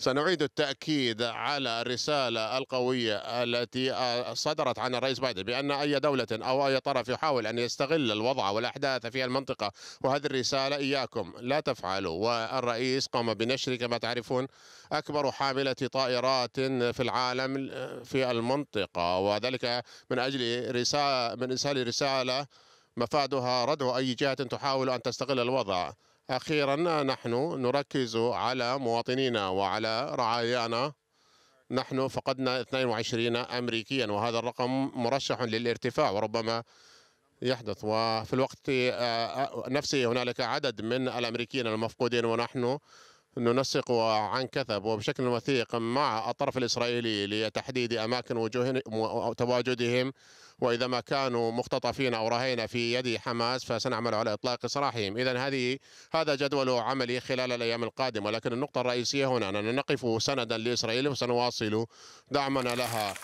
سنعيد التأكيد على الرسالة القوية التي آه، صدرت عن الرئيس بايدن بأن أي دولة أو أي طرف يحاول أن يستغل الوضع والأحداث في المنطقة وهذه الرسالة إياكم لا تفعلوا والرئيس قام بنشر كما تعرفون أكبر حاملة طائرات في العالم آه، في المنطقة وذلك من أجل رسالة من إرسال رسالة مفادها ردع أي جهة تحاول أن تستغل الوضع أخيرا نحن نركز على مواطنينا وعلى رعايانا نحن فقدنا 22 أمريكيا وهذا الرقم مرشح للارتفاع وربما يحدث وفي الوقت آه، آه، نفسه هنالك عدد من الأمريكيين المفقودين ونحن ننسق عن كثب وبشكل وثيق مع الطرف الإسرائيلي لتحديد أماكن وجوه تواجدهم وإذا ما كانوا مختطفين أو رهينة في يد حماس فسنعمل على إطلاق سراحهم إذا هذه هذا جدول عملي خلال الأيام القادمة ولكن النقطة الرئيسية هنا أننا نقف سندا لإسرائيل وسنواصل دعمنا لها